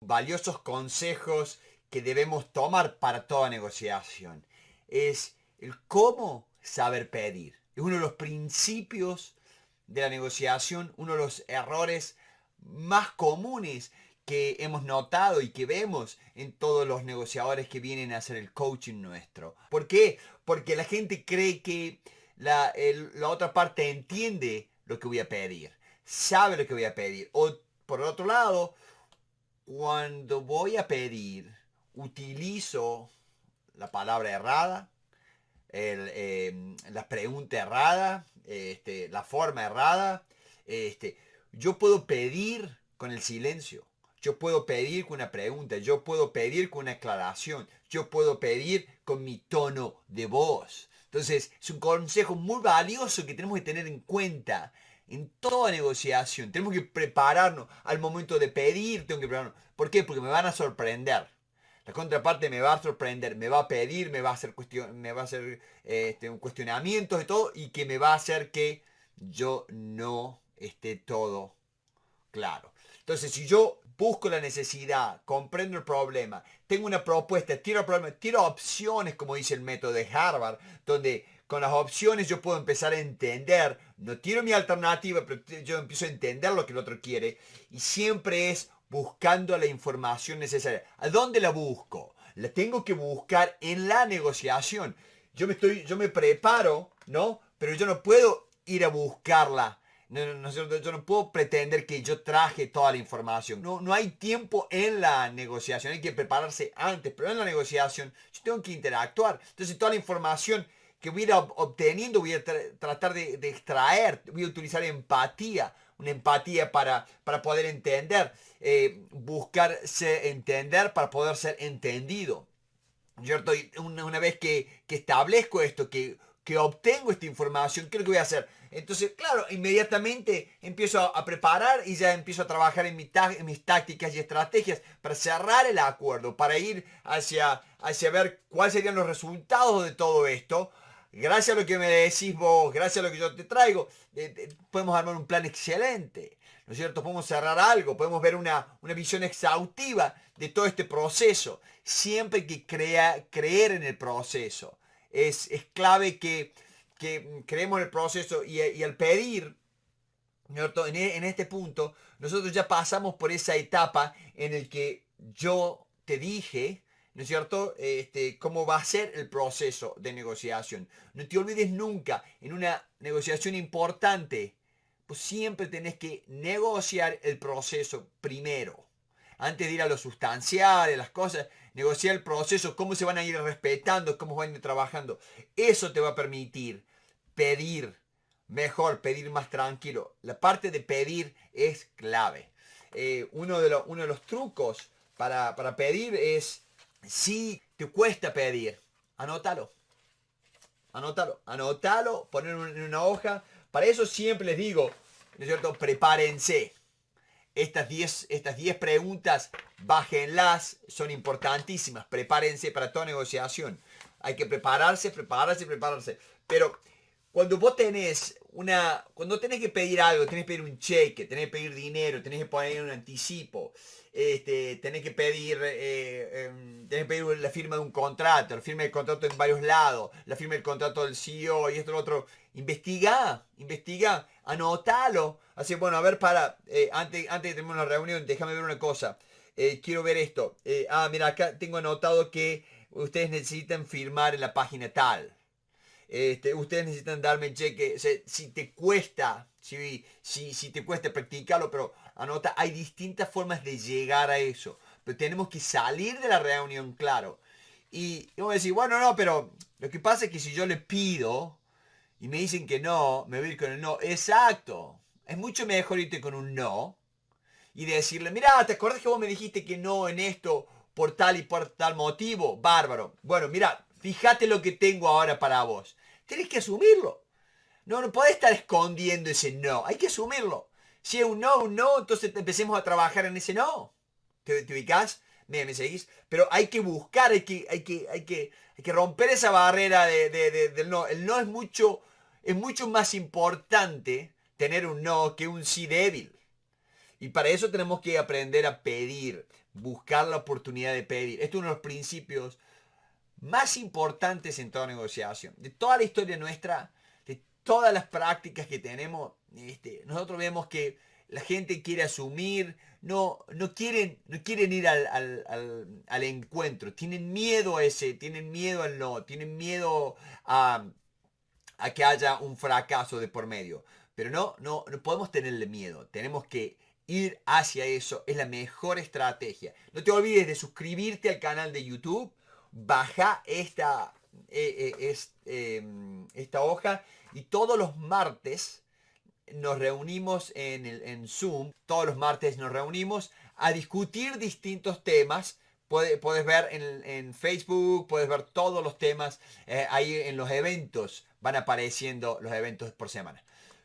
valiosos consejos que debemos tomar para toda negociación. Es el cómo saber pedir. Es uno de los principios de la negociación, uno de los errores más comunes que hemos notado y que vemos en todos los negociadores que vienen a hacer el coaching nuestro. ¿Por qué? Porque la gente cree que la, la otra parte entiende lo que voy a pedir, sabe lo que voy a pedir. O por el otro lado, cuando voy a pedir, utilizo la palabra errada, em, la pregunta errada, este, la forma errada. Este, yo puedo pedir con el silencio. Yo puedo pedir con una pregunta, yo puedo pedir con una aclaración, yo puedo pedir con mi tono de voz. Entonces, es un consejo muy valioso que tenemos que tener en cuenta en toda negociación tenemos que prepararnos al momento de pedir, tengo que prepararnos. ¿Por qué? Porque me van a sorprender. La contraparte me va a sorprender, me va a pedir, me va a hacer, me va a hacer este, cuestionamientos y todo, y que me va a hacer que yo no esté todo claro. Entonces, si yo busco la necesidad, comprendo el problema, tengo una propuesta, tiro problema, tiro opciones, como dice el método de Harvard, donde con las opciones yo puedo empezar a entender, no tiro mi alternativa, pero yo empiezo a entender lo que el otro quiere, y siempre es buscando la información necesaria. ¿A dónde la busco? La tengo que buscar en la negociación. Yo me estoy, yo me preparo, ¿no? Pero yo no puedo ir a buscarla no, yo no puedo pretender que yo traje toda la información. No, no hay tiempo en la negociación, hay que prepararse antes, pero en la negociación yo tengo que interactuar. Entonces toda la información que voy a obteniendo, voy a tratar de, extraer, voy a utilizar empatía, una empatía para, para poder entender, eh, buscarse entender para poder ser entendido. Yo una, vez que, establezco esto, que que obtengo esta información, ¿qué es lo que voy a hacer? Entonces, claro, inmediatamente empiezo a, preparar y ya empiezo a trabajar en, mis tácticas y estrategias para cerrar el acuerdo, para ir hacia, hacia ver cuáles serían los resultados de todo esto. Gracias a lo que me decís vos, gracias a lo que yo te traigo, eh, eh, podemos armar un plan excelente, ¿no es cierto? Podemos cerrar algo, podemos ver una, una visión exhaustiva de todo este proceso, siempre que crea, creer en el proceso es, clave que, creemos el proceso y, al pedir no en este punto, nosotros ya pasamos por esa etapa en el que yo te dije, ¿no es cierto?, este, cómo va a ser el proceso de negociación. No te olvides nunca, en una negociación importante, pues siempre tenés que negociar el proceso primero antes de ir a lo sustancial, las cosas, negociar el proceso, cómo se van a ir respetando, cómo van a ir trabajando. Eso te va a permitir pedir mejor, pedir más tranquilo. La parte de pedir es clave. Eh, uno, de los trucos para, para pedir es, si te cuesta pedir, anótalo. Anótalo, anótalo, ponerlo en una hoja. Para eso siempre les digo, ¿no es cierto? Prepárense. Estas 10 estas preguntas, bájenlas, son importantísimas. Prepárense para toda negociación. Hay que prepararse, prepararse, prepararse. Pero cuando vos tenés una. Cuando tenés que pedir algo, tenés que pedir un cheque, tenés que pedir dinero, tenés que poner un anticipo, este, tenés que pedir. Eh, em, pedir la firma de un contrato, la firma del contrato en varios lados, la firma del contrato del CEO y esto lo otro. Investiga, investiga, anótalo. Así, bueno, a ver, para. Eh, antes, antes de tener una reunión, déjame ver una cosa. Eh, quiero ver esto. ah, mira, acá tengo anotado que ustedes necesitan firmar en la página tal. Este, ustedes necesitan darme cheque. Si, te cuesta, si, si, te cuesta practicarlo, pero anota, hay distintas formas de llegar a eso. Pero tenemos que salir de la reunión, claro. Y, vamos a decir, bueno, no, pero lo que pasa es que si yo le pido y me dicen que no, me voy a ir con el no. Exacto. Es mucho mejor irte con un no y decirle, mira, ¿te acuerdas que vos me dijiste que no en esto por tal y por tal motivo? Bárbaro. Bueno, mira, Fíjate lo que tengo ahora para vos. Tenés que asumirlo. No, no podés estar escondiendo ese no. Hay que asumirlo. Si es un no, un no, entonces empecemos a trabajar en ese no. ¿Te, te ubicás? ¿Me, ¿Me, seguís? Pero hay que buscar, hay que, hay que, hay que, romper esa barrera de, del no. El no es mucho, es mucho más importante tener un no que un sí débil. Y para eso tenemos que aprender a pedir, buscar la oportunidad de pedir. Esto es uno de los principios más importantes en toda negociación. De toda la historia nuestra, de todas las prácticas que tenemos, este, nosotros vemos que la gente quiere asumir, no, no, quieren, no quieren ir al, al, encuentro, tienen miedo a ese, tienen miedo al no, tienen miedo a, a que haya un fracaso de por medio. Pero no, no, no podemos tenerle miedo, tenemos que ir hacia eso, es la mejor estrategia. No te olvides de suscribirte al canal de YouTube baja esta, eh, eh, em, esta hoja y todos los martes nos reunimos en, Zoom, todos los martes nos reunimos a discutir distintos temas. Puedes, ver en, Facebook, puedes ver todos los temas eh, ahí en los eventos. Van apareciendo los eventos por semana.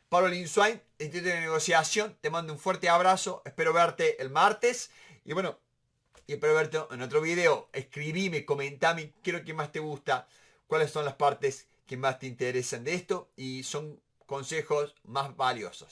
Pablo swain Instituto de Negociación, te mando un fuerte abrazo. Espero verte el martes. Y bueno, y espero verte en otro video. Escribime, comentame, quiero que más te gusta, cuáles son las partes que más te interesan de esto y son consejos más valiosos.